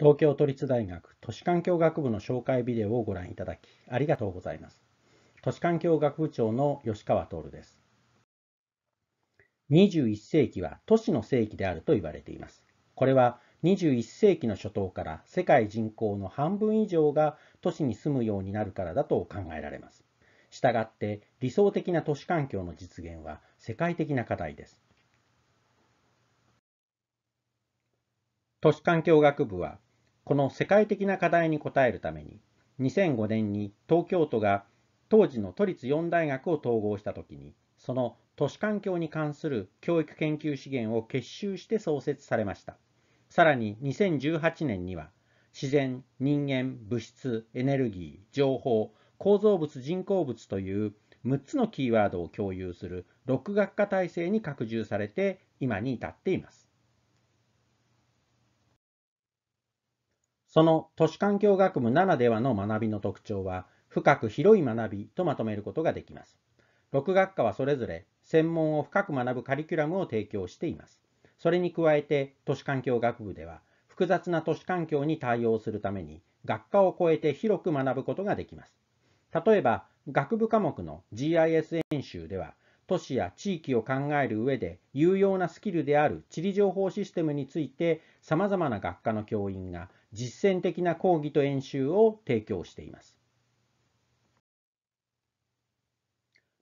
東京都立大学都市環境学部の紹介ビデオをご覧いただきありがとうございます。都市環境学部長の吉川徹です。21世紀は都市の世紀であると言われています。これは21世紀の初頭から世界人口の半分以上が都市に住むようになるからだと考えられます。したがって理想的な都市環境の実現は世界的な課題です。都市環境学部はこの世界的な課題に応えるために、2005年に東京都が当時の都立4大学を統合した時に、その都市環境に関する教育研究資源を結集して創設されました。さらに2018年には、自然、人間、物質、エネルギー、情報、構造物、人工物という6つのキーワードを共有する6学科体制に拡充されて今に至っています。その都市環境学部ならではの学びの特徴は、深く広い学びとまとめることができます。6学科はそれぞれ専門を深く学ぶカリキュラムを提供しています。それに加えて都市環境学部では複雑な都市環境に対応するために学科を超えて広く学ぶことができます。例えば学部科目の GIS 演習では都市や地域を考える上で有用なスキルである地理情報システムについて様々な学科の教員が実践的な講義と演習を提供しています。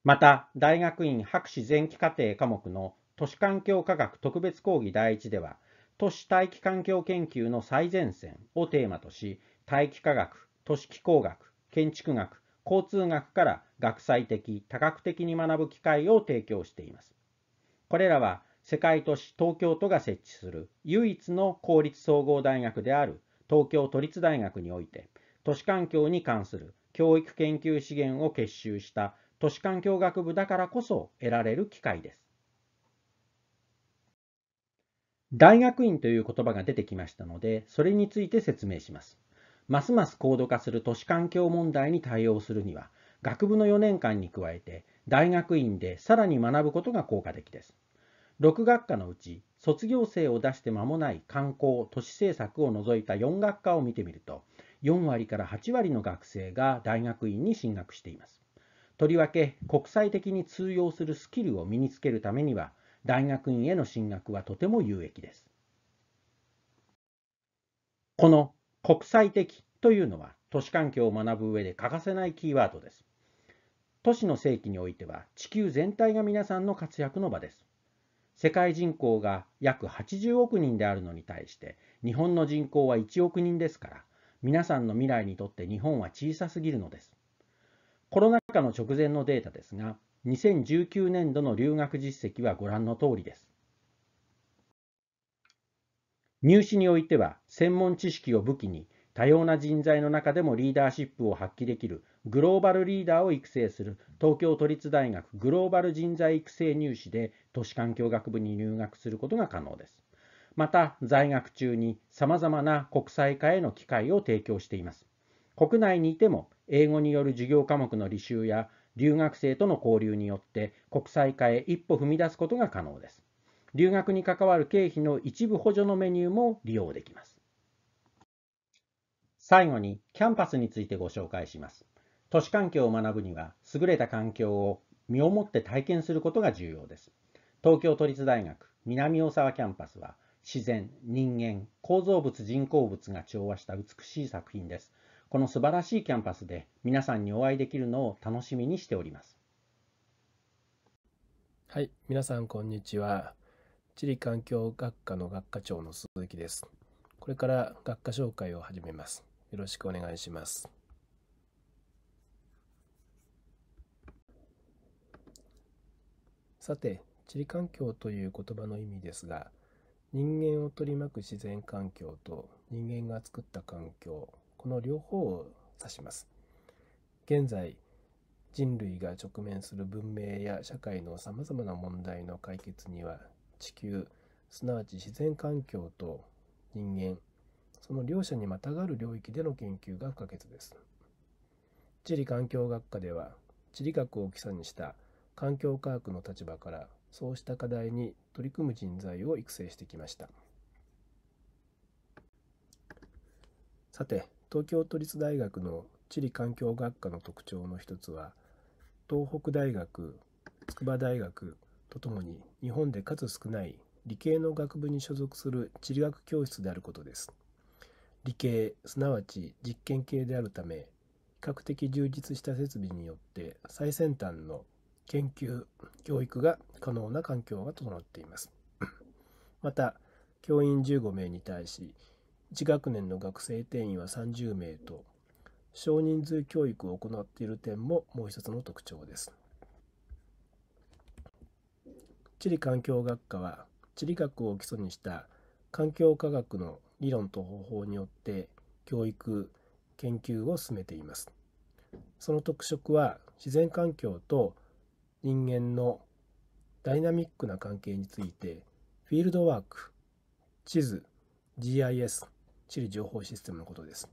また、大学院博士前期課程科目の都市環境科学特別講義第1では、都市大気環境研究の最前線をテーマとし、大気科学、都市気候学、建築学、交通学から学際的、多角的に学ぶ機会を提供しています。これらは世界都市東京都が設置する唯一の公立総合大学である東京都立大学において、都市環境に関する教育研究資源を結集した都市環境学部だからこそ得られる機会です。大学院という言葉が出てきましたので、それについて説明します。ますます高度化する都市環境問題に対応するには、学部の4年間に加えて、大学院でさらに学ぶことが効果的です。6学科のうち卒業生を出して間もない観光、都市政策を除いた4学科を見てみると、4割から8割の学生が大学院に進学しています。とりわけ国際的に通用するスキルを身につけるためには大学院への進学はとても有益です。この国際的というのは都市環境を学ぶ上で欠かせないキーワードです。都市の世紀においては地球全体が皆さんの活躍の場です。世界人口が約80億人であるのに対して日本の人口は1億人ですから皆さんの未来にとって日本は小さすぎるのですコロナ禍の直前のデータですが2019年度の留学実績はご覧の通りです入試においては専門知識を武器に多様な人材の中でもリーダーシップを発揮できるグローバルリーダーを育成する東京都立大学グローバル人材育成入試で都市環境学部に入学することが可能です。また在学中に様々な国際化への機会を提供しています。国内にいても英語による授業科目の履修や留学生との交流によって国際化へ一歩踏み出すことが可能です。留学に関わる経費の一部補助のメニューも利用できます。最後にキャンパスについてご紹介します。都市環境を学ぶには優れた環境を身をもって体験することが重要です。東京都立大学南大沢キャンパスは自然、人間、構造物、人工物が調和した美しい作品です。この素晴らしいキャンパスで皆さんにお会いできるのを楽しみにしております。はい、皆さんこんにちは。地理環境学科の学科長の鈴木です。これから学科紹介を始めます。よろしくお願いします。さて、地理環境という言葉の意味ですが、人間を取り巻く自然環境と人間が作った環境、この両方を指します。現在、人類が直面する文明や社会のさまざまな問題の解決には、地球、すなわち自然環境と人間、その両者にまたがる領域での研究が不可欠です。地理環境学科では地理学を基礎にした環境科学の立場からそうした課題に取り組む人材を育成してきましたさて東京都立大学の地理環境学科の特徴の一つは東北大学筑波大学とともに日本で数少ない理系の学部に所属する地理学教室であることです。理系すなわち実験系であるため比較的充実した設備によって最先端の研究教育が可能な環境が整っていますまた教員15名に対し1学年の学生定員は30名と少人数教育を行っている点ももう一つの特徴です地理環境学科は地理学を基礎にした環境科学の理論と方法によって教育研究を進めていますその特色は自然環境と人間のダイナミックな関係についてフィールドワーク地図 GIS 地理情報システムのことです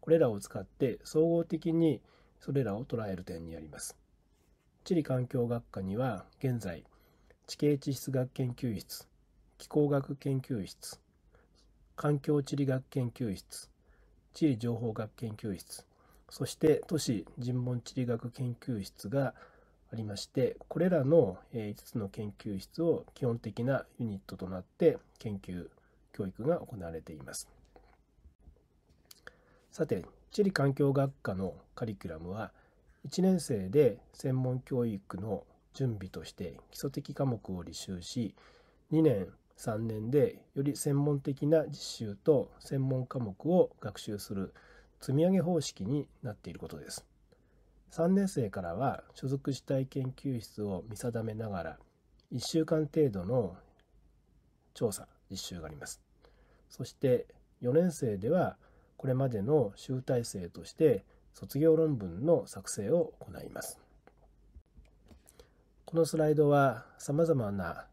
これらを使って総合的にそれらを捉える点にあります地理環境学科には現在地形地質学研究室気候学研究室環境地理学研究室地理情報学研究室そして都市人文地理学研究室がありましてこれらの5つの研究室を基本的なユニットとなって研究教育が行われていますさて地理環境学科のカリキュラムは1年生で専門教育の準備として基礎的科目を履修し2年3年でより専門的な実習と専門科目を学習する積み上げ方式になっていることです。3年生からは所属したい研究室を見定めながら1週間程度の調査実習があります。そして4年生ではこれまでの集大成として卒業論文の作成を行います。このスライドはさまざまな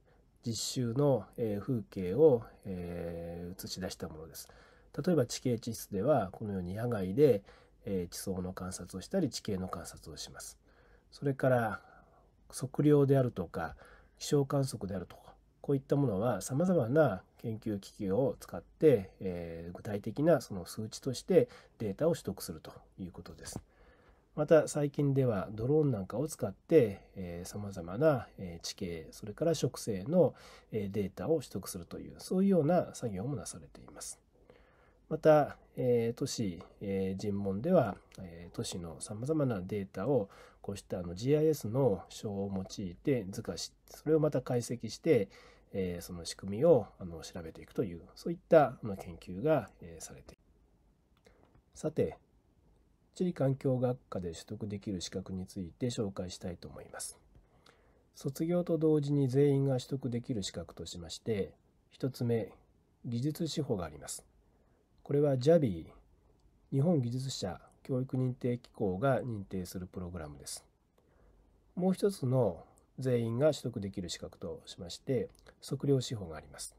実習の、え風景を、え映し出したものです。例えば地形地質ではこのように野外で、え地層の観察をしたり地形の観察をします。それから測量であるとか気象観測であるとかこういったものはさまざまな研究機器を使って、え具体的なその数値としてデータを取得するということです。また最近ではドローンなんかを使ってさまざまな地形それから植生のデータを取得するというそういうような作業もなされています。また、え都市、え尋問では、え都市のさまざまなデータをこうしたあの GIS の書を用いて図化しそれをまた解析して、えその仕組みをあの調べていくというそういったあの研究が、えされています。さて地理環境学科で取得できる資格について紹介したいと思います。卒業と同時に全員が取得できる資格としまして、1つ目、技術司法があります。これは JABI、日本技術者教育認定機構が認定するプログラムです。もう1つの全員が取得できる資格としまして、測量司法があります。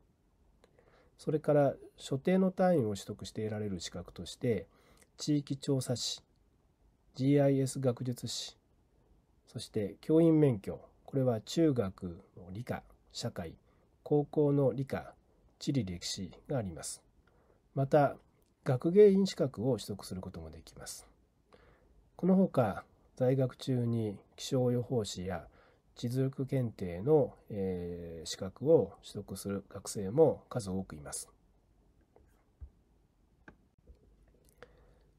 それから所定の単位を取得して得られる資格として、地域調査士、GIS 学術士そして教員免許これは中学の理科社会高校の理科地理歴史がありますまた学芸員資格を取得することもできますこのほか在学中に気象予報士や地図力検定の、え資格を取得する学生も数多くいます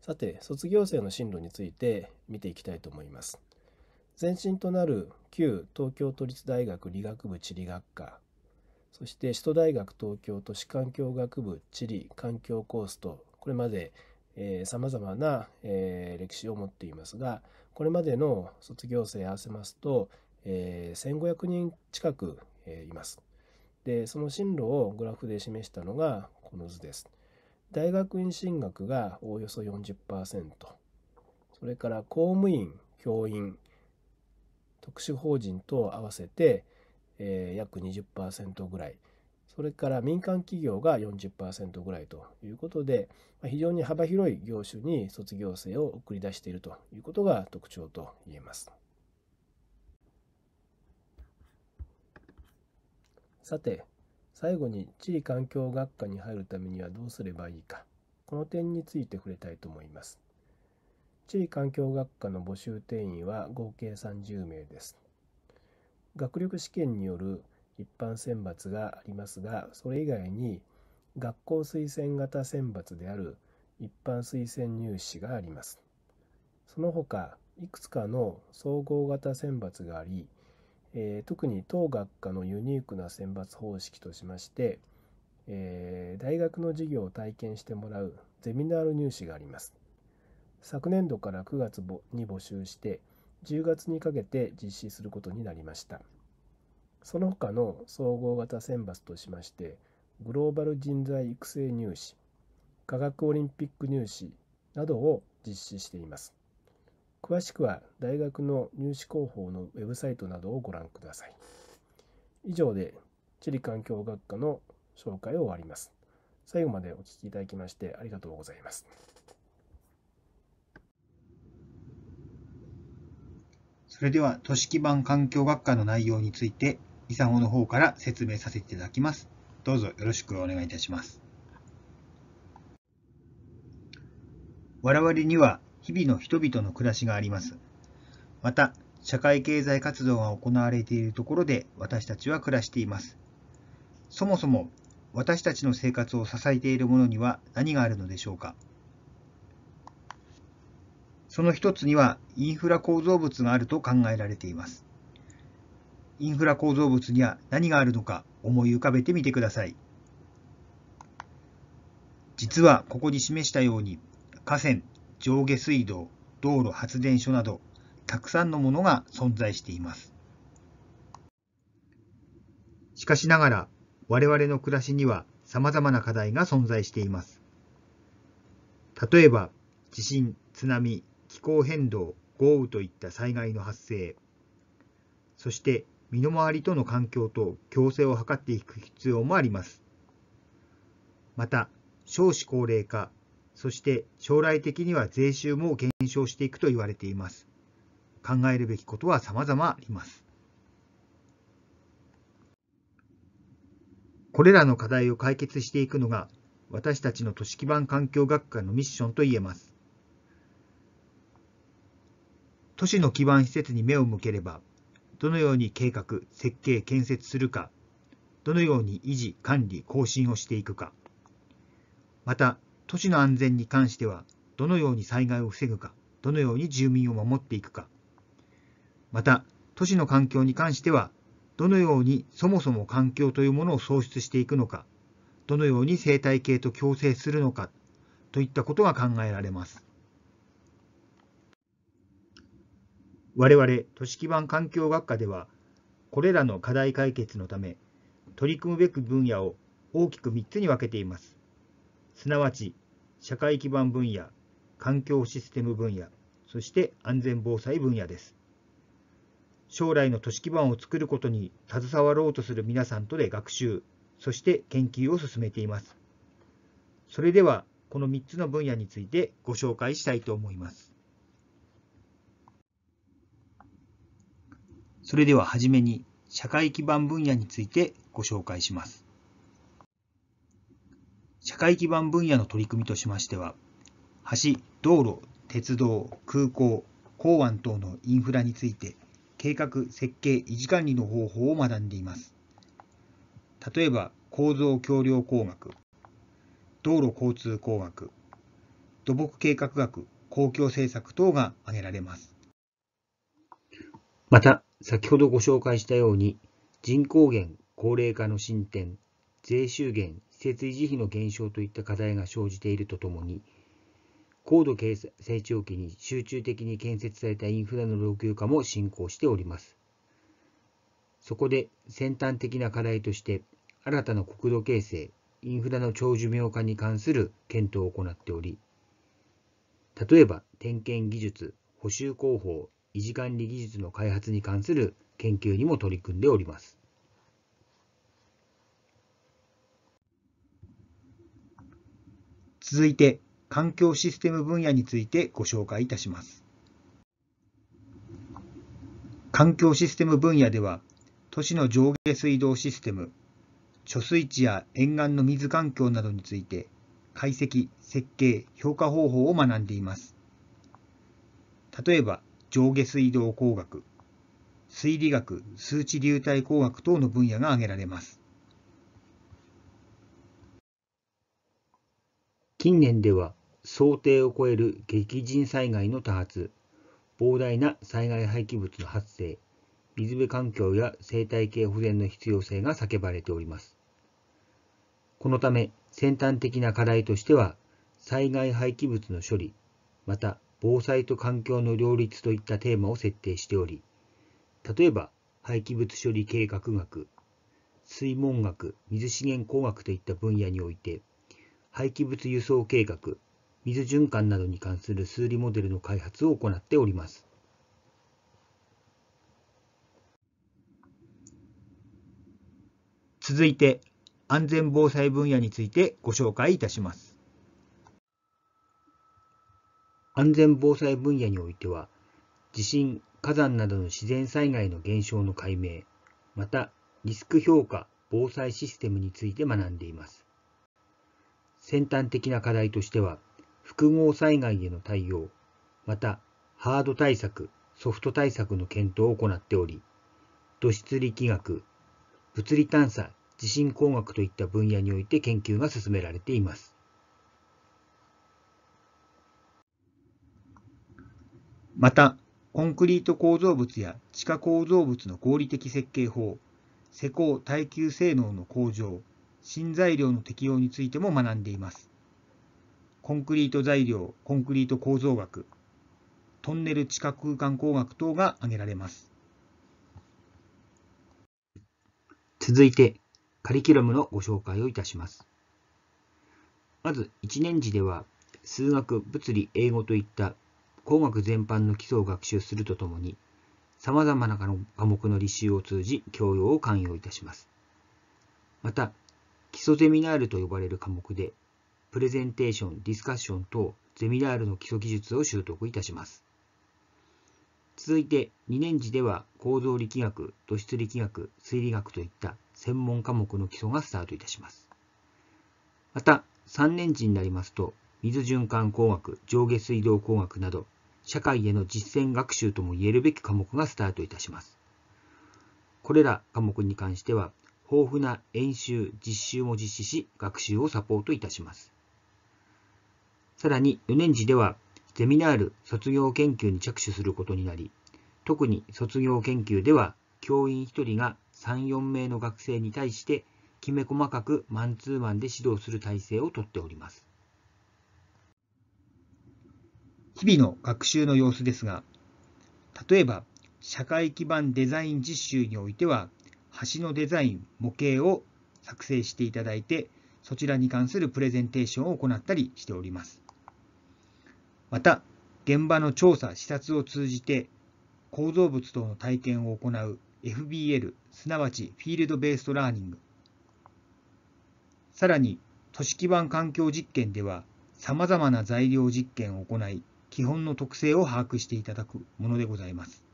さて卒業生の進路について見ていきたいと思います。前身となる旧東京都立大学理学部地理学科そして首都大学東京都市環境学部地理環境コースとこれまでさまざまな、えー、歴史を持っていますがこれまでの卒業生合わせますと、えー、1500人近く、えー、います。でその進路をグラフで示したのがこの図です。大学院進学がおおよそ40%それから公務員教員特殊法人と合わせて、えー、約20%ぐらいそれから民間企業が40%ぐらいということで、非常に幅広い業種に卒業生を送り出しているということが特徴と言えます。さて、最後に地理環境学科に入るためにはどうすればいいかこの点について触れたいと思います地理環境学科の募集定員は合計30名です学力試験による一般選抜がありますがそれ以外に学校推薦型選抜である一般推薦入試がありますその他いくつかの総合型選抜がありえー、特に当学科のユニークな選抜方式としまして、えー、大学の授業を体験してもらうゼミナール入試があります昨年度から9月に募集して10月にかけて実施することになりましたその他の総合型選抜としましてグローバル人材育成入試科学オリンピック入試などを実施しています詳しくは大学の入試広報のウェブサイトなどをご覧ください。以上で地理環境学科の紹介を終わります。最後までお聴きいただきましてありがとうございます。それでは都市基盤環境学科の内容について、イサの方から説明させていただきます。どうぞよろしくお願いいたします。我々には日々の人々の暮らしがあります。また、社会経済活動が行われているところで私たちは暮らしています。そもそも私たちの生活を支えているものには何があるのでしょうかその一つにはインフラ構造物があると考えられています。インフラ構造物には何があるのか思い浮かべてみてください。実はここに示したように河川、上下水道、道路発電所など、たくさんのものが存在しています。しかしながら、我々の暮らしには様々な課題が存在しています。例えば、地震、津波、気候変動、豪雨といった災害の発生、そして身の回りとの環境と共生を図っていく必要もあります。また、少子高齢化、そして将来的には税収も減少していくと言われています。考えるべきことは様々あります。これらの課題を解決していくのが私たちの都市基盤環境学科のミッションといえます。都市の基盤施設に目を向ければ、どのように計画、設計、建設するか、どのように維持、管理、更新をしていくか、また都市の安全に関しては、どのように災害を防ぐか、どのように住民を守っていくか。また、都市の環境に関しては、どのようにそもそも環境というものを創出していくのか、どのように生態系と共生するのか、といったことが考えられます。我々都市基盤環境学科では、これらの課題解決のため、取り組むべき分野を大きく3つに分けています。すなわち社会基盤分野、環境システム分野、そして安全防災分野です。将来の都市基盤を作ることに携わろうとする皆さんとで学習、そして研究を進めています。それでは、この3つの分野についてご紹介したいと思います。それでははじめに、社会基盤分野についてご紹介します。社会基盤分野の取り組みとしましては、橋、道路、鉄道、空港、港湾等のインフラについて、計画、設計、維持管理の方法を学んでいます。例えば、構造橋梁工学、道路交通工学、土木計画学、公共政策等が挙げられます。また、先ほどご紹介したように、人口減、高齢化の進展、税収減、設維持費の減少といった課題が生じているとともに、高度成長期に集中的に建設されたインフラの老朽化も進行しております。そこで先端的な課題として、新たな国土形成、インフラの長寿命化に関する検討を行っており、例えば点検技術、補修工法、維持管理技術の開発に関する研究にも取り組んでおります。続いて、環境システム分野についてご紹介いたします。環境システム分野では、都市の上下水道システム、貯水池や沿岸の水環境などについて、解析、設計、評価方法を学んでいます。例えば、上下水道工学、水理学、数値流体工学等の分野が挙げられます。近年では想定を超える激甚災害の多発、膨大な災害廃棄物の発生、水辺環境や生態系保全の必要性が叫ばれております。このため、先端的な課題としては、災害廃棄物の処理、また防災と環境の両立といったテーマを設定しており、例えば廃棄物処理計画学、水門学、水資源工学といった分野において、廃棄物輸送計画、水循環などに関する数理モデルの開発を行っております。続いて、安全防災分野についてご紹介いたします。安全防災分野においては、地震、火山などの自然災害の減少の解明、またリスク評価、防災システムについて学んでいます。先端的な課題としては、複合災害への対応、またハード対策、ソフト対策の検討を行っており、土質力学、物理探査、地震工学といった分野において研究が進められています。また、コンクリート構造物や地下構造物の合理的設計法、施工耐久性能の向上、新材料の適用についても学んでいます。コンクリート材料、コンクリート構造学、トンネル地下空間工学等が挙げられます。続いて、カリキュラムのご紹介をいたします。まず、1年次では、数学、物理、英語といった工学全般の基礎を学習するとともに、さまざまな科目の履修を通じ、教養を勧誘いたします。また、基礎ゼミナールと呼ばれる科目で、プレゼンテーション、ディスカッション等、ゼミナールの基礎技術を習得いたします。続いて、2年次では構造力学、土質力学、推理学といった専門科目の基礎がスタートいたします。また、3年次になりますと、水循環工学、上下水道工学など、社会への実践学習とも言えるべき科目がスタートいたします。これら科目に関しては、豊富な演習、実習も実施し、学習をサポートいたします。さらに、4年次では、ゼミナール、卒業研究に着手することになり、特に卒業研究では、教員1人が3、4名の学生に対して、きめ細かくマンツーマンで指導する体制をとっております。日々の学習の様子ですが、例えば、社会基盤デザイン実習においては、橋のデザイン、模型を作成していただいて、そちらに関するプレゼンテーションを行ったりしております。また、現場の調査・視察を通じて、構造物等の体験を行う FBL、すなわちフィールドベーストラーニング。さらに、都市基盤環境実験では、様々な材料実験を行い、基本の特性を把握していただくものでございます。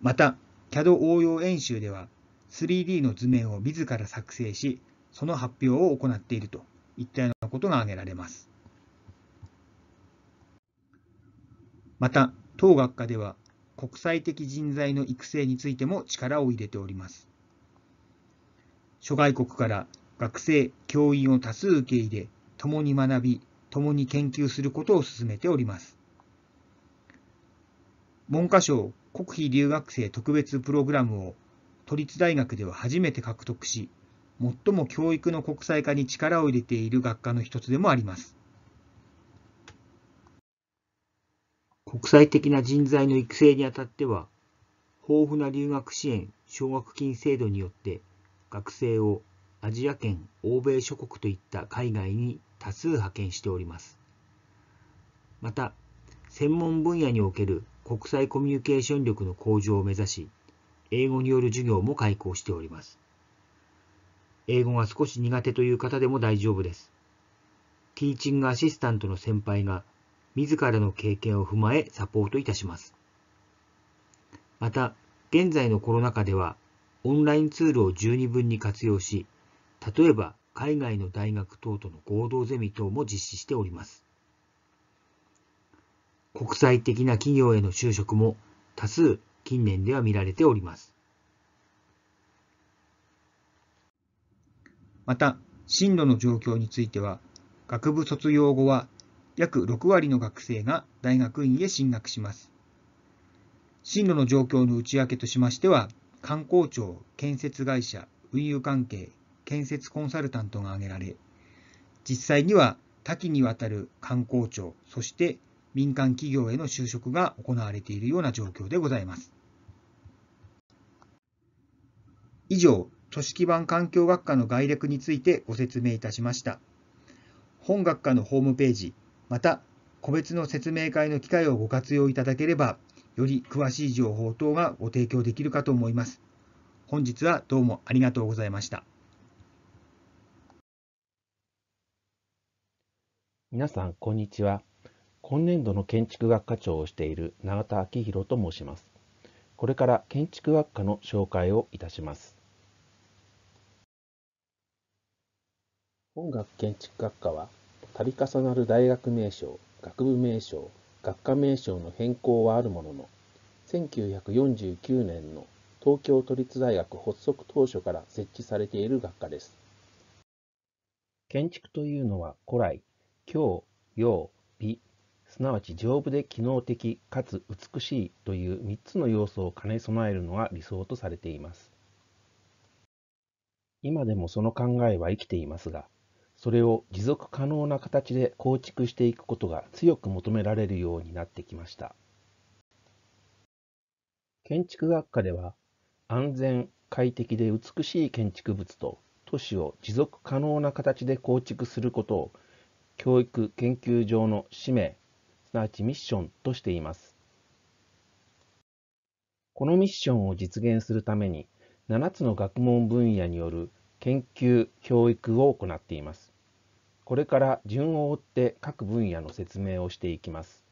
また、CAD 応用演習では 3D の図面を自ら作成し、その発表を行っているといったようなことが挙げられます。また、当学科では国際的人材の育成についても力を入れております。諸外国から学生、教員を多数受け入れ、共に学び、共に研究することを進めております。文科省国費留学生特別プログラムを都立大学では初めて獲得し、最も教育の国際化に力を入れている学科の一つでもあります。国際的な人材の育成にあたっては、豊富な留学支援奨学金制度によって学生をアジア圏、欧米諸国といった海外に多数派遣しております。また、専門分野における国際コミュニケーション力の向上を目指し、英語による授業も開講しております。英語が少し苦手という方でも大丈夫です。ティーチングアシスタントの先輩が自らの経験を踏まえサポートいたします。また、現在のコロナ禍では、オンラインツールを十二分に活用し、例えば海外の大学等との合同ゼミ等も実施しております。国際的な企業への就職も多数近年では見られております。また、進路の状況については、学部卒業後は約6割の学生が大学院へ進学します。進路の状況の内訳としましては、観光庁、建設会社、運輸関係、建設コンサルタントが挙げられ、実際には多岐にわたる観光庁、そして民間企業への就職が行われているような状況でございます。以上、都市基盤環境学科の概略についてご説明いたしました。本学科のホームページ、また個別の説明会の機会をご活用いただければ、より詳しい情報等がご提供できるかと思います。本日はどうもありがとうございました。皆さん、こんにちは。今年度の建築学科長をしている永田昭弘と申します。これから建築学科の紹介をいたします。本学建築学科は、度重なる大学名称、学部名称、学科名称の変更はあるものの、1949年の東京都立大学発足当初から設置されている学科です。建築というのは古来、京、洋、美、すなわち丈夫で機能的かつ美しいという3つの要素を兼ね備えるのが理想とされています。今でもその考えは生きていますが、それを持続可能な形で構築していくことが強く求められるようになってきました。建築学科では、安全、快適で美しい建築物と都市を持続可能な形で構築することを教育研究上の使命すなわちミッションとしています。このミッションを実現するために、7つの学問分野による研究・教育を行っています。これから順を追って各分野の説明をしていきます。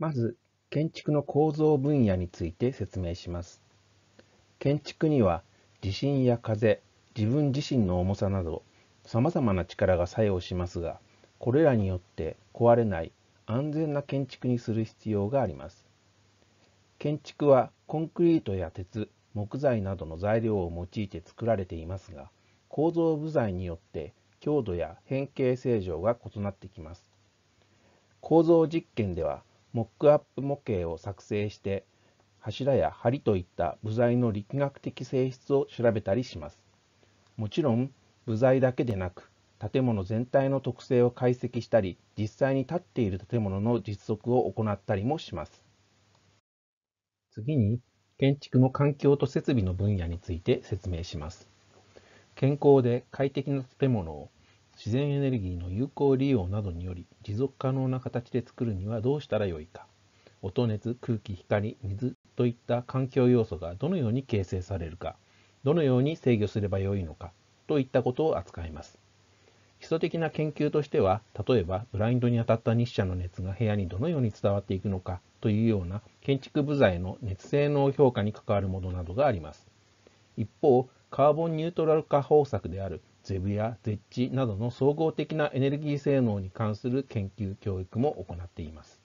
まず、建築の構造分野について説明します。建築には地震や風、自分自身の重さなど、様々な力が作用しますが、これらによって壊れない安全な建築にする必要があります。建築はコンクリートや鉄、木材などの材料を用いて作られていますが、構造部材によって強度や変形性状が異なってきます。構造実験では、モックアップ模型を作成して、柱や梁といった部材の力学的性質を調べたりします。もちろん、部材だけでなく、建物全体の特性を解析したり、実際に建っている建物の実測を行ったりもします。次に、建築の環境と設備の分野について説明します。健康で快適な建物を自然エネルギーの有効利用などにより持続可能な形で作るにはどうしたらよいか音熱空気光水といった環境要素がどのように形成されるかどのように制御すればよいのかといったことを扱います基礎的な研究としては、例えばブラインドに当たった日射の熱が部屋にどのように伝わっていくのかというような建築部材の熱性能評価に関わるものなどがあります。一方、カーボンニュートラル化方策であるゼブやゼッチなどの総合的なエネルギー性能に関する研究教育も行っています。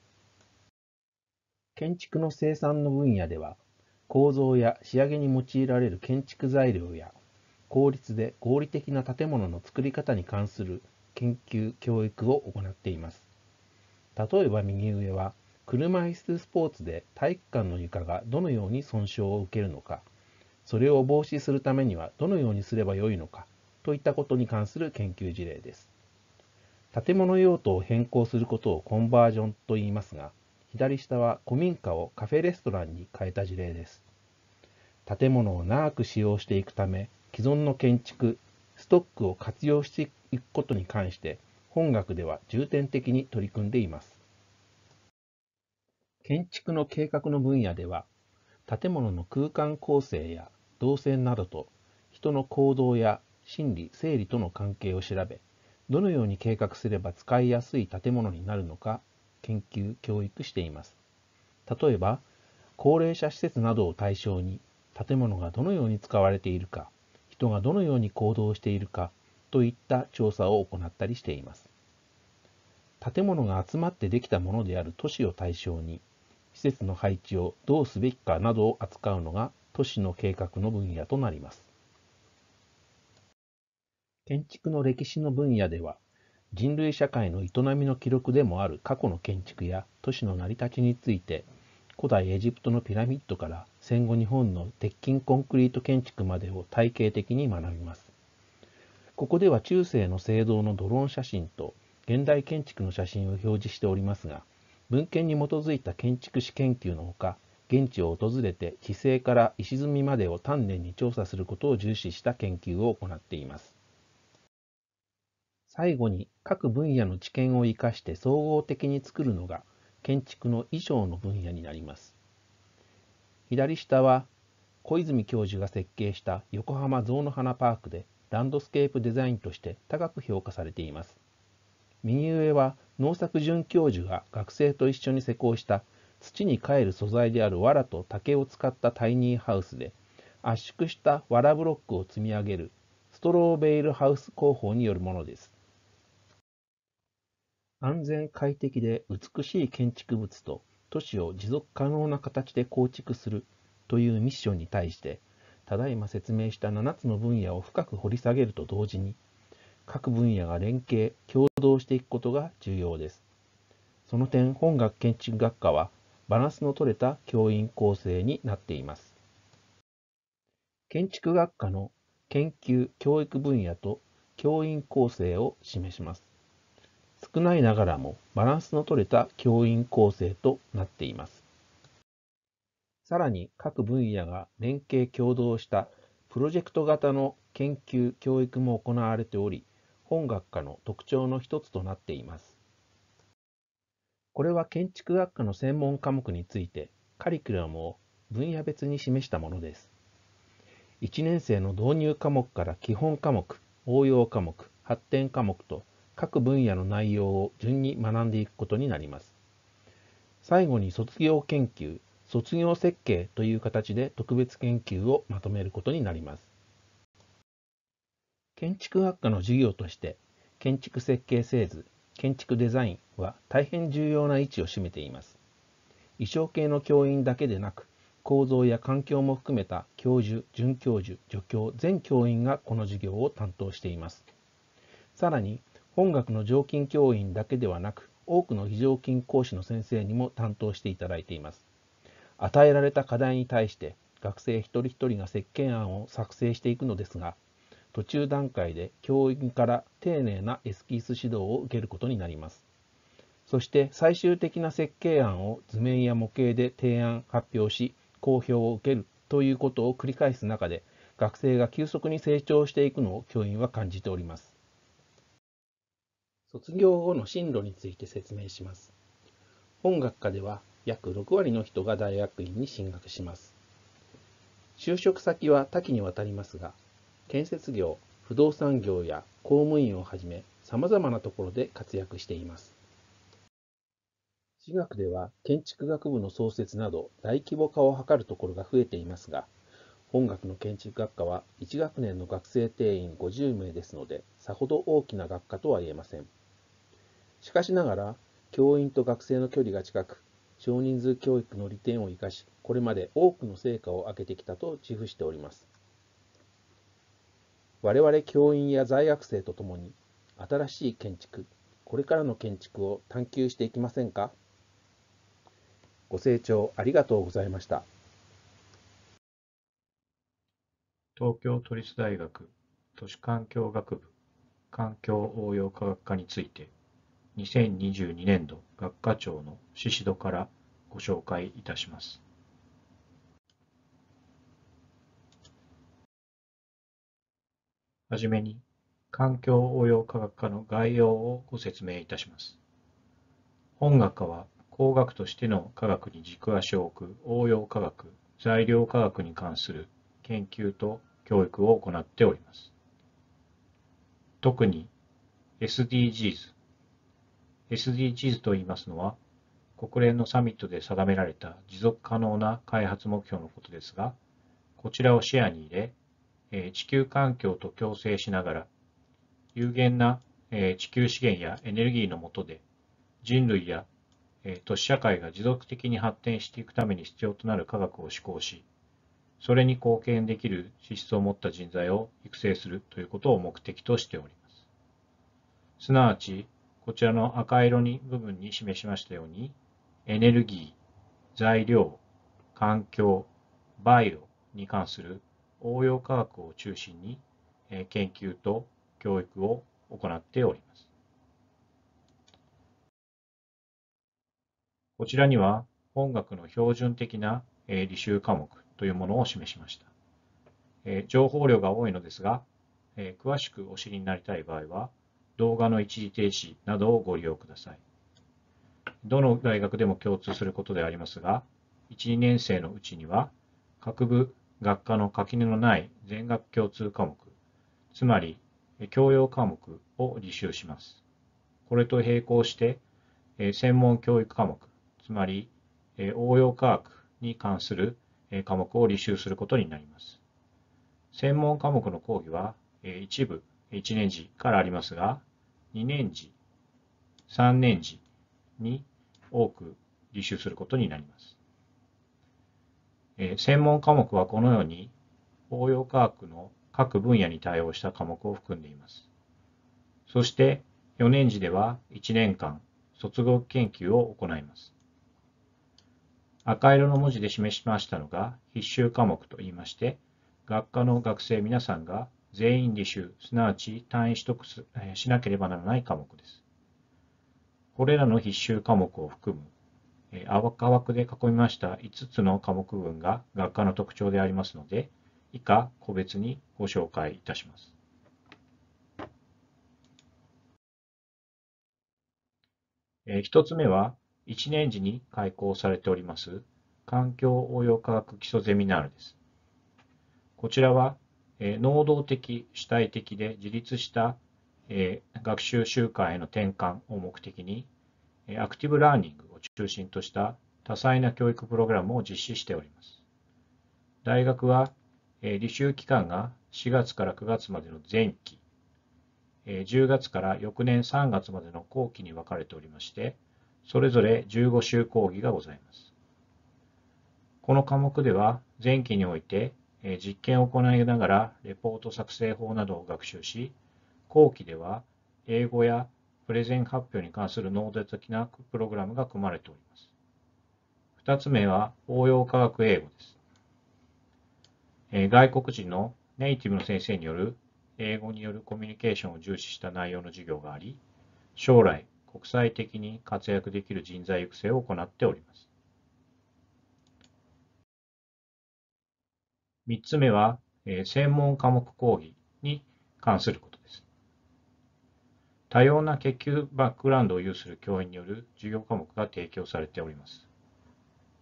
建築の生産の分野では、構造や仕上げに用いられる建築材料や効率で合理的な建物の作り方に関する研究・教育を行っています。例えば右上は、車椅子スポーツで体育館の床がどのように損傷を受けるのか、それを防止するためにはどのようにすればよいのか、といったことに関する研究事例です。建物用途を変更することをコンバージョンと言いますが、左下は古民家をカフェレストランに変えた事例です。建物を長く使用していくため、既存の建築、ストックを活用していくことに関して、本学では重点的に取り組んでいます。建築の計画の分野では、建物の空間構成や動線などと、人の行動や心理、生理との関係を調べ、どのように計画すれば使いやすい建物になるのか研究・教育しています。例えば、高齢者施設などを対象に建物がどのように使われているか、人がどのように行動しているかといった調査を行ったりしています。建物が集まってできたものである都市を対象に、施設の配置をどうすべきかなどを扱うのが都市の計画の分野となります。建築の歴史の分野では、人類社会の営みの記録でもある過去の建築や都市の成り立ちについて古代エジプトのピラミッドから戦後日本の鉄筋コンクリート建築までを体系的に学びます。ここでは中世の聖堂のドローン写真と現代建築の写真を表示しておりますが、文献に基づいた建築史研究のほか、現地を訪れて地勢から石積みまでを丹念に調査することを重視した研究を行っています。最後に各分野の知見を生かして総合的に作るのが建築の以上の分野になります。左下は小泉教授が設計した横浜象の花パークでランドスケープデザインとして高く評価されています。右上は農作准教授が学生と一緒に施工した土に還る素材である藁と竹を使ったタイニーハウスで圧縮した藁ブロックを積み上げるストローベイルハウス工法によるものです。安全快適で美しい建築物と都市を持続可能な形で構築するというミッションに対して、ただいま説明した7つの分野を深く掘り下げると同時に、各分野が連携、協働していくことが重要です。その点、本学建築学科は、バランスの取れた教員構成になっています。建築学科の研究・教育分野と教員構成を示します。少ないながらもバランスの取れた教員構成となっています。さらに各分野が連携協働したプロジェクト型の研究・教育も行われており、本学科の特徴の一つとなっています。これは建築学科の専門科目についてカリキュラムを分野別に示したものです。1年生の導入科目から基本科目、応用科目、発展科目と各分野の内容を順に学んでいくことになります。最後に卒業研究、卒業設計という形で特別研究をまとめることになります。建築学科の授業として建築設計製図、建築デザインは大変重要な位置を占めています。衣装系の教員だけでなく構造や環境も含めた教授、准教授、助教、全教員がこの授業を担当しています。さらに本学の常勤教員だけではなく、多くの非常勤講師の先生にも担当していただいています。与えられた課題に対して学生一人一人が設計案を作成していくのですが、途中段階で教員から丁寧なエスキース指導を受けることになります。そして最終的な設計案を図面や模型で提案、発表し、公表を受けるということを繰り返す中で、学生が急速に成長していくのを教員は感じております。卒業後の進路について説明します。本学科では約6割の人が大学院に進学します。就職先は多岐にわたりますが、建設業、不動産業や公務員をはじめ、様々なところで活躍しています。私学では建築学部の創設など大規模化を図るところが増えていますが、本学の建築学科は1学年の学生定員50名ですので、さほど大きな学科とは言えません。しかしながら、教員と学生の距離が近く、少人数教育の利点を生かし、これまで多くの成果を上げてきたと自負しております。我々教員や在学生とともに、新しい建築、これからの建築を探求していきませんかご清聴ありがとうございました。東京都立大学都市環境学部環境応用科学科について。2022年度学科長の宍戸からご紹介いたします。はじめに、環境応用科学科の概要をご説明いたします。本学科は工学としての科学に軸足を置く応用科学、材料科学に関する研究と教育を行っております。特に SDGs、SDGs と言いますのは、国連のサミットで定められた持続可能な開発目標のことですが、こちらを視野に入れ、地球環境と共生しながら、有限な地球資源やエネルギーの下で、人類や都市社会が持続的に発展していくために必要となる科学を施行し、それに貢献できる資質を持った人材を育成するということを目的としております。すなわち、こちらの赤色に部分に示しましたように、エネルギー、材料、環境、バイオに関する応用科学を中心に研究と教育を行っております。こちらには本学の標準的な履修科目というものを示しました。情報量が多いのですが、詳しくお知りになりたい場合は、動画の一時停止などをご利用ください。どの大学でも共通することでありますが、1、2年生のうちには、各部、学科の垣根のない全学共通科目、つまり教養科目を履修します。これと並行して、専門教育科目、つまり応用科学に関する科目を履修することになります。専門科目の講義は、一部、1年次からありますが、2年次、3年次に多く履修することになります。え専門科目はこのように応用科学の各分野に対応した科目を含んでいます。そして4年次では1年間卒業研究を行います。赤色の文字で示しましたのが必修科目といいまして、学科の学生皆さんが全員履修、すなわち単位取得しなければならない科目です。これらの必修科目を含む、赤枠で囲みました5つの科目群が学科の特徴でありますので、以下個別にご紹介いたします。1つ目は、1年時に開講されております、環境応用科学基礎ゼミナールです。こちらはえ能動的主体的で自立した、え学習習慣への転換を目的に、えアクティブラーニングを中心とした多彩な教育プログラムを実施しております。大学は、え履修期間が4月から9月までの前期、え10月から翌年3月までの後期に分かれておりまして、それぞれ15週講義がございます。この科目では前期においてえ実験を行いながらレポート作成法などを学習し、後期では英語やプレゼン発表に関する能動的なプログラムが組まれております。2つ目は応用科学英語です。え外国人のネイティブの先生による英語によるコミュニケーションを重視した内容の授業があり、将来国際的に活躍できる人材育成を行っております。3つ目は、え専門科目講義に関することです。多様な研究バックグラウンドを有する教員による授業科目が提供されております。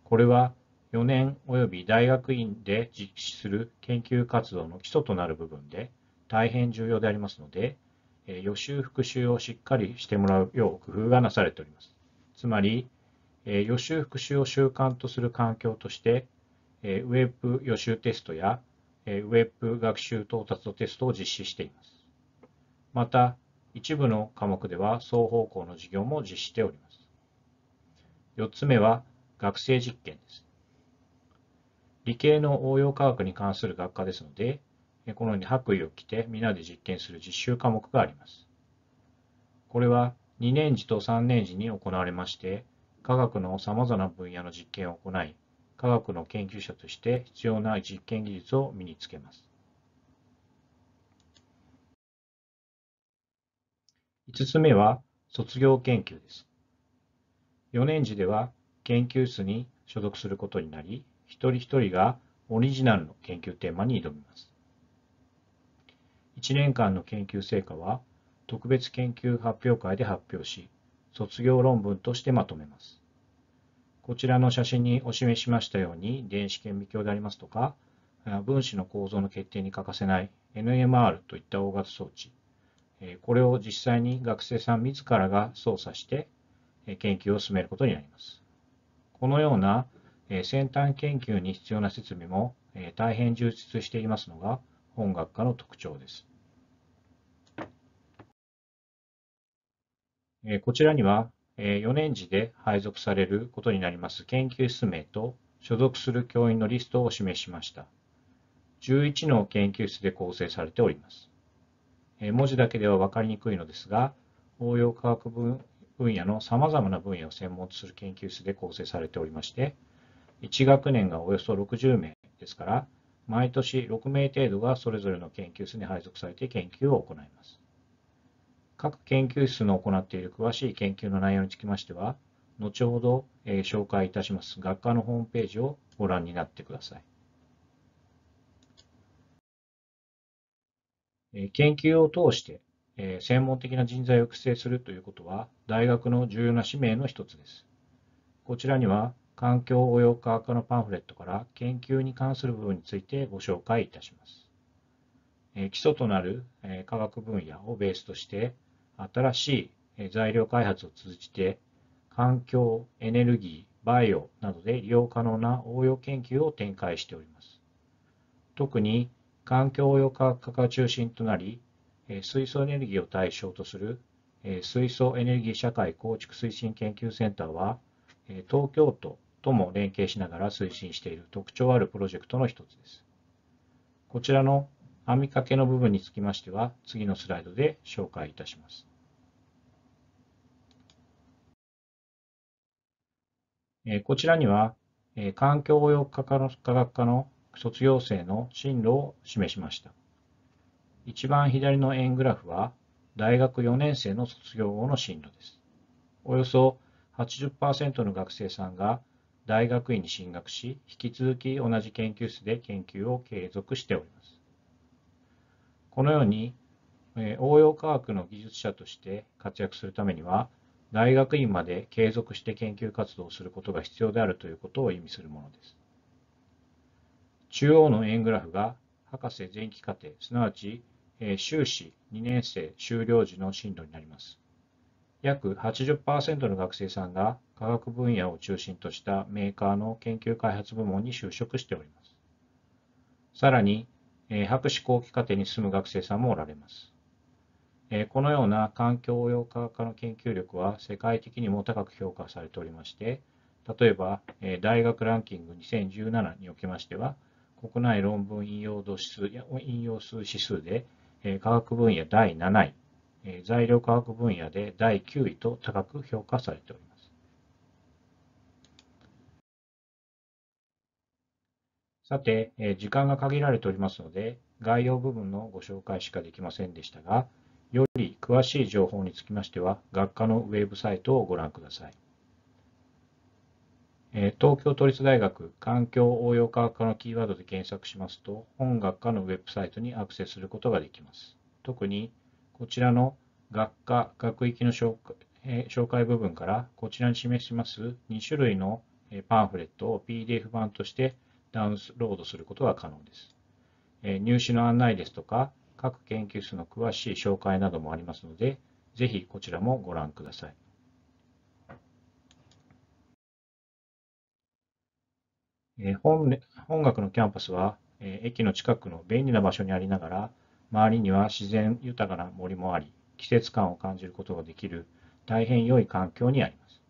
これは4年及び大学院で実施する研究活動の基礎となる部分で大変重要でありますので、え予習復習をしっかりしてもらうよう工夫がなされております。つまり、え予習復習を習慣とする環境としてえウェブ予習テストや、えウェブ学習到達度テストを実施しています。また、一部の科目では双方向の授業も実施しております。4つ目は、学生実験です。理系の応用科学に関する学科ですので、このように白衣を着て皆で実験する実習科目があります。これは2年次と3年次に行われまして、科学のさまざまな分野の実験を行い、科学の研究者として必要な実験技術を身につけます。5つ目は卒業研究です。4年次では研究室に所属することになり、一人一人がオリジナルの研究テーマに挑みます。1年間の研究成果は特別研究発表会で発表し、卒業論文としてまとめます。こちらの写真にお示ししましたように、電子顕微鏡でありますとか、分子の構造の決定に欠かせない NMR といった大型装置、これを実際に学生さん自らが操作して研究を進めることになります。このような先端研究に必要な設備も大変充実していますのが本学科の特徴です。こちらには4年次で配属されることになります研究室名と所属する教員のリストを示しました。11の研究室で構成されております。文字だけでは分かりにくいのですが、応用科学分野の様々な分野を専門とする研究室で構成されておりまして、1学年がおよそ60名ですから、毎年6名程度がそれぞれの研究室に配属されて研究を行います。各研究室の行っている詳しい研究の内容につきましては、後ほど、えー、紹介いたします学科のホームページをご覧になってください。えー、研究を通して、えー、専門的な人材を育成するということは、大学の重要な使命の一つです。こちらには、環境応用科学科のパンフレットから研究に関する部分についてご紹介いたします。基礎となる科学分野をベースとして新しい材料開発を通じて環境、エネルギー、バイオなどで利用可能な応用研究を展開しております。特に環境応用化学化が中心となり、水素エネルギーを対象とする水素エネルギー社会構築推進研究センターは、東京都とも連携しながら推進している特徴あるプロジェクトの一つです。こちらの網掛けの部分につきましては、次のスライドで紹介いたします。こちらには、環境応用科学科の卒業生の進路を示しました。一番左の円グラフは、大学4年生の卒業後の進路です。およそ80%の学生さんが大学院に進学し、引き続き同じ研究室で研究を継続しております。このように、応用科学の技術者として活躍するためには、大学院まで継続して研究活動をすることが必要であるということを意味するものです。中央の円グラフが博士前期課程、すなわちえ修士2年生修了時の進路になります。約80%の学生さんが科学分野を中心としたメーカーの研究開発部門に就職しております。さらに、え博士後期課程に進む学生さんもおられます。このような環境応用科学科の研究力は世界的にも高く評価されておりまして、例えば大学ランキング2017におきましては、国内論文引用度指数や引用数指数で科学分野第7位、材料科学分野で第9位と高く評価されております。さて、時間が限られておりますので、概要部分のご紹介しかできませんでしたが、より詳しい情報につきましては、学科のウェブサイトをご覧ください。東京都立大学環境応用科学科のキーワードで検索しますと、本学科のウェブサイトにアクセスすることができます。特に、こちらの学科、学域の紹介紹介部分から、こちらに示します2種類のパンフレットを PDF 版としてダウンロードすることが可能です。入試の案内ですとか、各研究室の詳しい紹介などもありますので、ぜひこちらもご覧ください。本本学のキャンパスは、駅の近くの便利な場所にありながら、周りには自然豊かな森もあり、季節感を感じることができる大変良い環境にあります。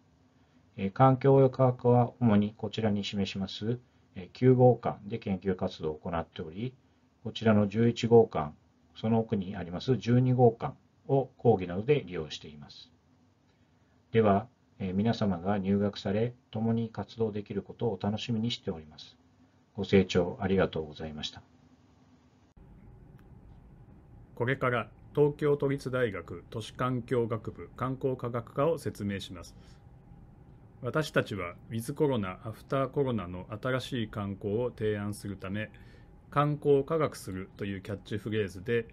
環境や科学は主にこちらに示します9号館で研究活動を行っており、こちらの11号館その奥にあります12号館を講義などで利用しています。では、え皆様が入学され、共に活動できることを楽しみにしております。ご清聴ありがとうございました。これから東京都立大学都市環境学部観光科学科を説明します。私たちはウィズコロナ、アフターコロナの新しい観光を提案するため、観光科学するというキャッチフレーズで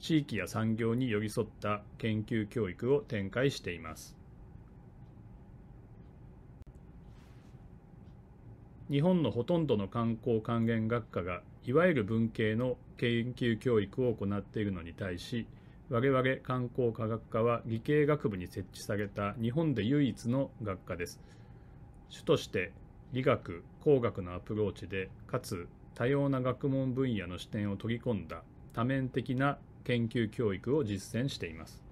地域や産業に寄り添った研究教育を展開しています日本のほとんどの観光還元学科がいわゆる文系の研究教育を行っているのに対し我々観光科学科は理系学部に設置された日本で唯一の学科です主として理学工学のアプローチでかつ多様な学問分野の視点を研ぎ込んだ多面的な研究教育を実践しています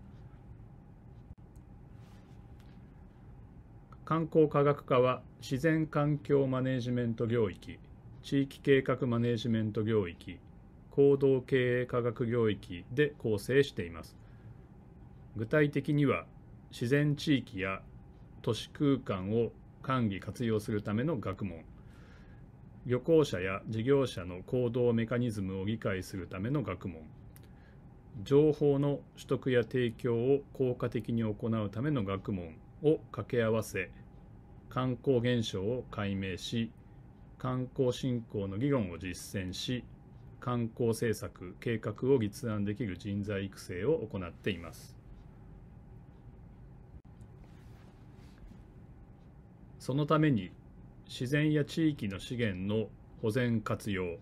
観光科学科は自然環境マネジメント領域地域計画マネジメント領域行動経営科学領域で構成しています具体的には自然地域や都市空間を管理活用するための学問旅行者や事業者の行動メカニズムを理解するための学問情報の取得や提供を効果的に行うための学問を掛け合わせ観光現象を解明し観光振興の議論を実践し観光政策計画を立案できる人材育成を行っています。そのために自然や地域の資源の保全活用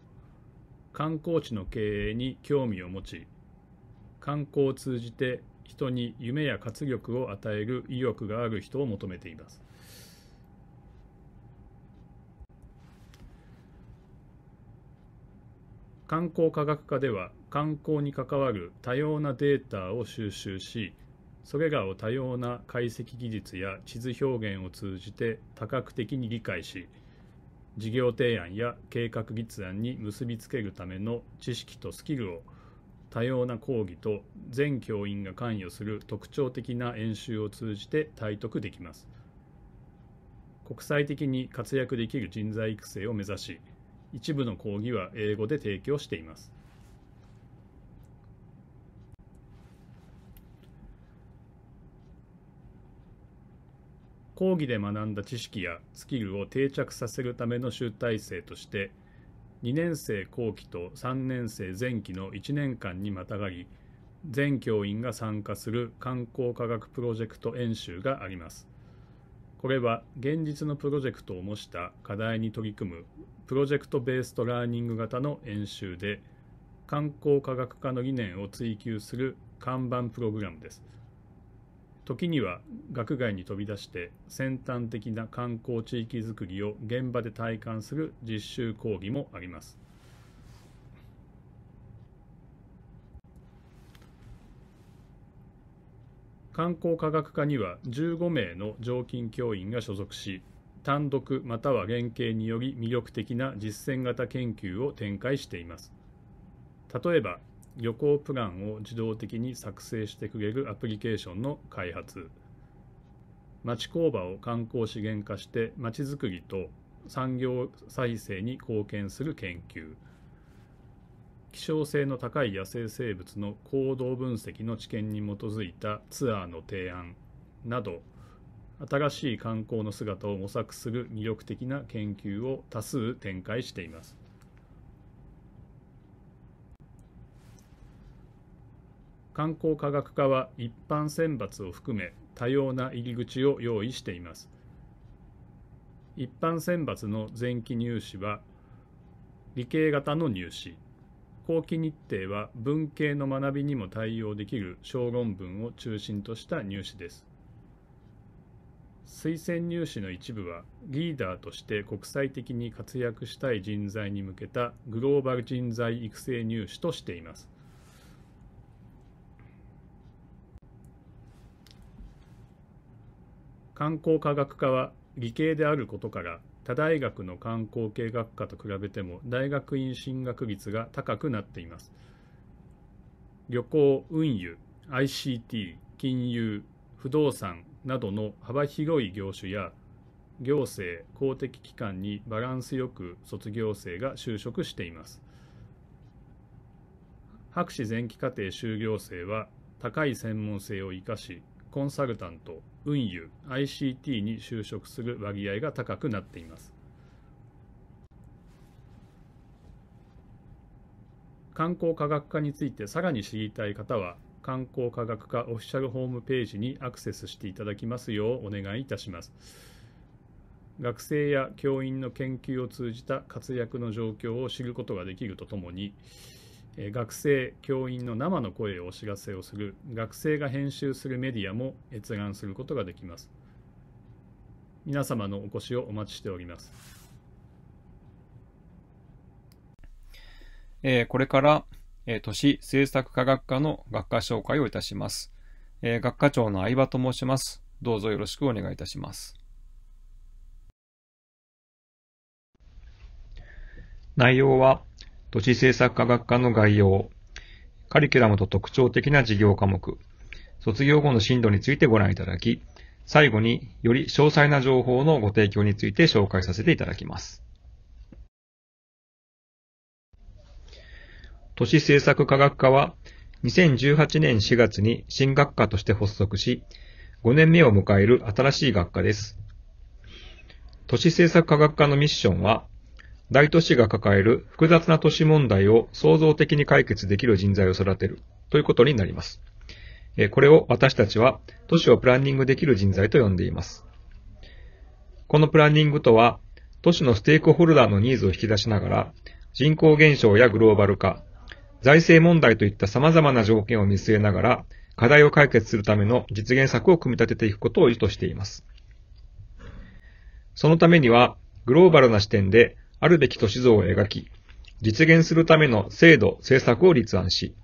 観光地の経営に興味を持ち観光を通じて人に夢や活力を与える意欲がある人を求めています。観光科学科では観光に関わる多様なデータを収集しそれらを多様な解析技術や地図表現を通じて多角的に理解し事業提案や計画立案に結びつけるための知識とスキルを多様な講義と全教員が関与する特徴的な演習を通じて体得できます。国際的に活躍できる人材育成を目指し一部の講義は英語で提供しています。講義で学んだ知識やスキルを定着させるための集大成として2年生後期と3年生前期の1年間にまたがり全教員が参加する観光科学プロジェクト演習があります。これは現実のプロジェクトを模した課題に取り組むプロジェクトベースとラーニング型の演習で観光科学科の理念を追求する看板プログラムです。時には学外に飛び出して先端的な観光地域づくりを現場で体感する実習講義もあります。観光科学科には15名の常勤教員が所属し単独または連携により魅力的な実践型研究を展開しています例えば旅行プランを自動的に作成してくれるアプリケーションの開発町工場を観光資源化して町づくりと産業再生に貢献する研究希少性の高い野生生物の行動分析の知見に基づいたツアーの提案など新しい観光の姿を模索する魅力的な研究を多数展開しています。観光科学科は一般選抜を含め多様な入り口を用意しています。一般選抜の前期入試は理系型の入試後期日程は文系の学びにも対応できる小論文を中心とした入試です推薦入試の一部はリーダーとして国際的に活躍したい人材に向けたグローバル人材育成入試としています観光科学科は理系であることから他大学の観光系学科と比べても大学院進学率が高くなっています旅行運輸 ICT 金融不動産などの幅広い業種や行政公的機関にバランスよく卒業生が就職しています博士前期課程修了生は高い専門性を生かしコンサルタント運輸 ICT に就職する割合が高くなっています観光科学科についてさらに知りたい方は観光科学科オフィシャルホームページにアクセスしていただきますようお願いいたします学生や教員の研究を通じた活躍の状況を知ることができるとともに学生教員の生の声をお知らせをする学生が編集するメディアも閲覧することができます皆様のお越しをお待ちしております、えこれから、え都市政策科学科の学科紹介をいたします、え学科長の相場と申しますどうぞよろしくお願いいたします内容は都市政策科学科の概要、カリキュラムと特徴的な事業科目、卒業後の進路についてご覧いただき、最後により詳細な情報のご提供について紹介させていただきます。都市政策科学科は2018年4月に新学科として発足し、5年目を迎える新しい学科です。都市政策科学科のミッションは、大都市が抱える複雑な都市問題を創造的に解決できる人材を育てるということになります。これを私たちは都市をプランニングできる人材と呼んでいます。このプランニングとは、都市のステークホルダーのニーズを引き出しながら、人口減少やグローバル化、財政問題といった様々な条件を見据えながら、課題を解決するための実現策を組み立てていくことを意図しています。そのためには、グローバルな視点であるべき都市像を描き、実現するための制度、政策を立案し、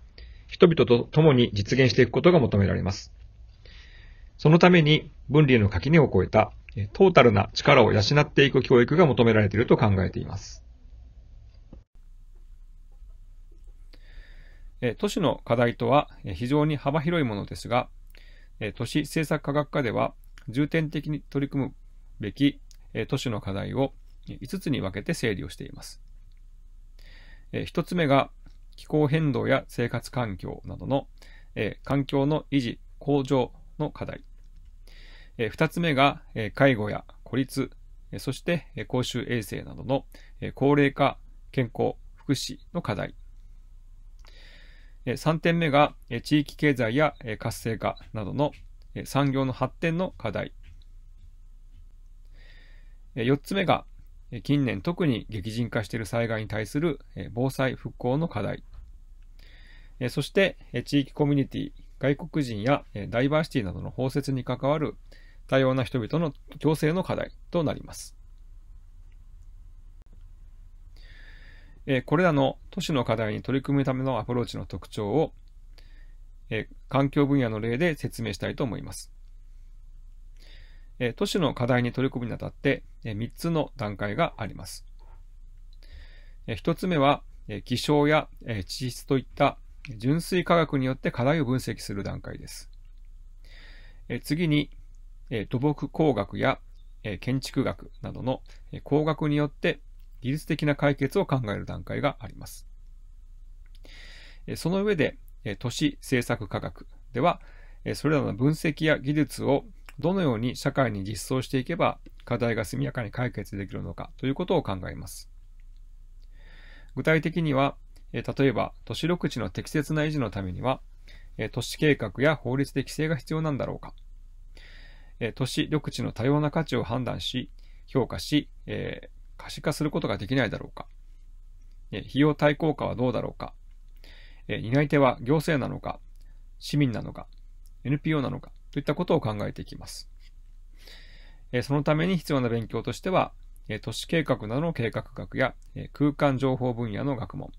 人々と共に実現していくことが求められます。そのために、分離の垣根を越えた、トータルな力を養っていく教育が求められていると考えています。都市の課題とは非常に幅広いものですが、都市政策科学科では重点的に取り組むべき都市の課題を5つに分けて整理をしています。1つ目が気候変動や生活環境などの環境の維持、向上の課題。2つ目が介護や孤立、そして公衆衛生などの高齢化、健康、福祉の課題。3点目が地域経済や活性化などの産業の発展の課題。4つ目が近年特に激甚化している災害に対する防災復興の課題そして地域コミュニティ外国人やダイバーシティなどの包摂に関わる多様な人々の共生の課題となりますこれらの都市の課題に取り組むためのアプローチの特徴を環境分野の例で説明したいと思いますえ都市の課題に取り組むにあたって、え3つの段階があります。え1つ目は、え気象や、え地質といった純粋科学によって課題を分析する段階です。え次に、え土木工学や、え建築学などの、え工学によって技術的な解決を考える段階があります。えその上で、え都市政策科学では、それらの分析や技術をどのように社会に実装していけば課題が速やかに解決できるのかということを考えます。具体的には、例えば都市緑地の適切な維持のためには、都市計画や法律で規制が必要なんだろうか。都市緑地の多様な価値を判断し、評価し、可視化することができないだろうか。費用対効果はどうだろうか。担い手は行政なのか、市民なのか、NPO なのか。といったことを考えていきます。そのために必要な勉強としては、都市計画などの計画学や空間情報分野の学問、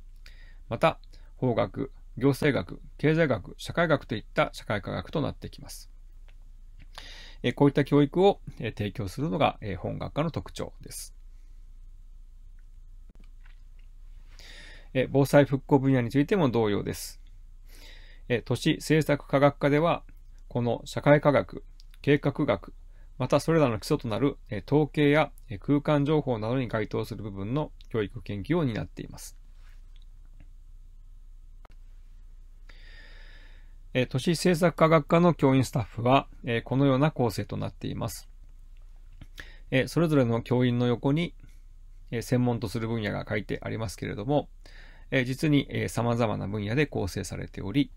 また法学、行政学、経済学、社会学といった社会科学となってきます。こういった教育を提供するのが本学科の特徴です。防災復興分野についても同様です。都市政策科学科では、この社会科学、計画学、またそれらの基礎となる統計や空間情報などに該当する部分の教育研究を担っています。都市政策科学科の教員スタッフはこのような構成となっています。それぞれの教員の横に専門とする分野が書いてありますけれども、実に様々な分野で構成されており、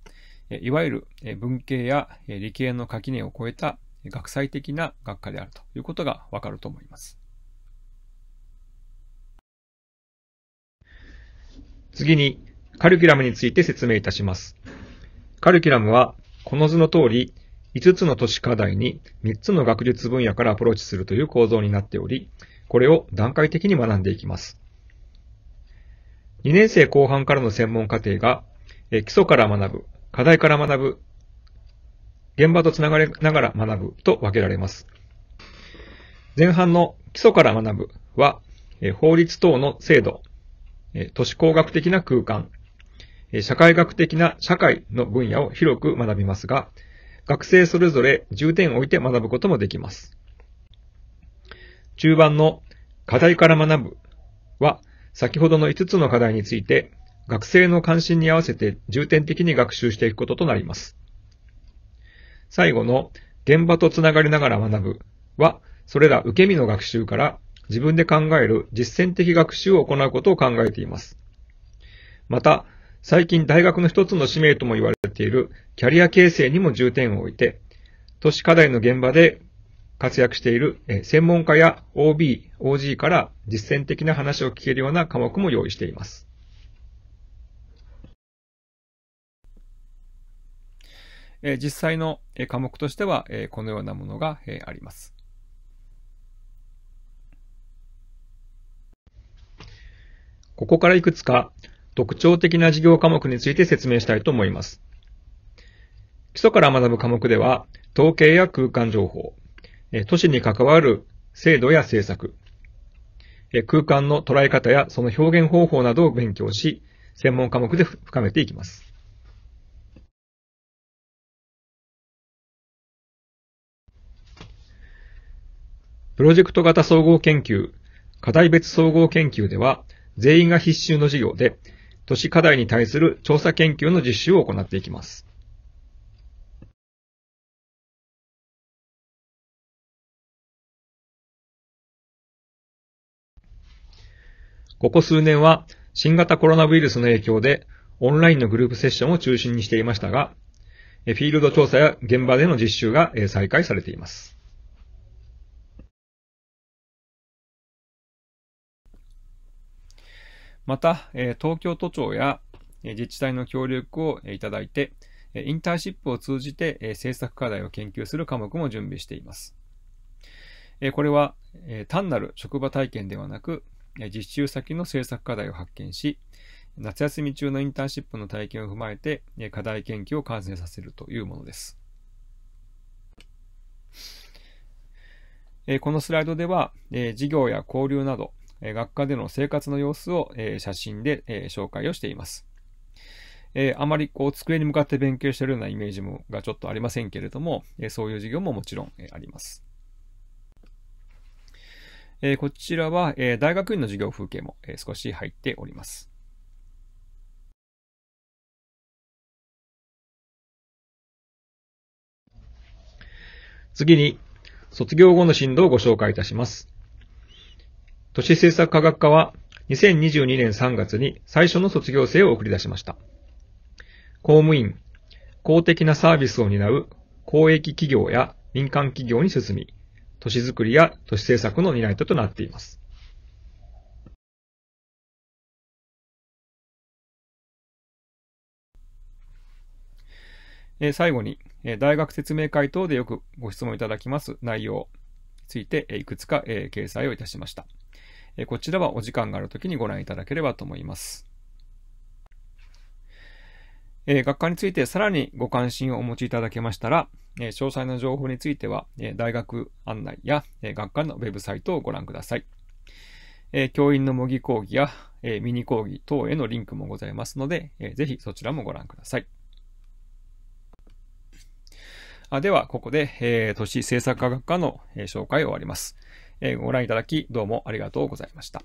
いわゆる文系や理系の垣根を超えた学際的な学科であるということがわかると思います。次に、カリキュラムについて説明いたします。カリキュラムは、この図の通り、5つの都市課題に3つの学術分野からアプローチするという構造になっており、これを段階的に学んでいきます。2年生後半からの専門課程が、基礎から学ぶ課題から学ぶ、現場とつながりながら学ぶと分けられます。前半の基礎から学ぶは、法律等の制度、都市工学的な空間、社会学的な社会の分野を広く学びますが、学生それぞれ重点を置いて学ぶこともできます。中盤の課題から学ぶは、先ほどの5つの課題について学生の関心に合わせて重点的に学習していくこととなります。最後の現場とつながりながら学ぶは、それら受け身の学習から自分で考える実践的学習を行うことを考えています。また、最近大学の一つの使命とも言われているキャリア形成にも重点を置いて、都市課題の現場で活躍している専門家や OB、OG から実践的な話を聞けるような科目も用意しています。え実際の科目としては、えこのようなものが、えあります。ここからいくつか特徴的な授業科目について説明したいと思います。基礎から学ぶ科目では、統計や空間情報、都市に関わる制度や政策、空間の捉え方やその表現方法などを勉強し、専門科目で深めていきます。プロジェクト型総合研究、課題別総合研究では、全員が必修の授業で、都市課題に対する調査研究の実習を行っていきます。ここ数年は、新型コロナウイルスの影響で、オンラインのグループセッションを中心にしていましたが、フィールド調査や現場での実習が再開されています。また、東京都庁や自治体の協力をいただいて、インターンシップを通じて政策課題を研究する科目も準備しています。これは単なる職場体験ではなく、実習先の政策課題を発見し、夏休み中のインターンシップの体験を踏まえて、課題研究を完成させるというものです。このスライドでは、事業や交流など、え学科での生活の様子を、え写真で、え紹介をしています。えあまりこう机に向かって勉強しているようなイメージもがちょっとありませんけれども、えそういう授業ももちろん、えあります。えこちらは、え大学院の授業風景も、え少し入っております。次に、卒業後の進路をご紹介いたします。都市政策科学科は2022年3月に最初の卒業生を送り出しました。公務員、公的なサービスを担う公益企業や民間企業に進み、都市づくりや都市政策の担い手となっています。最後に、大学説明会等でよくご質問いただきます内容ついて、いくつか掲載をいたしました。こちらはお時間があるときにご覧いただければと思います。学科についてさらにご関心をお持ちいただけましたら、詳細な情報については、大学案内や学科のウェブサイトをご覧ください。教員の模擬講義やミニ講義等へのリンクもございますので、ぜひそちらもご覧ください。あでは、ここで、えー、都市政策科学科の、え紹介を終わります、えご覧いただき、どうもありがとうございました。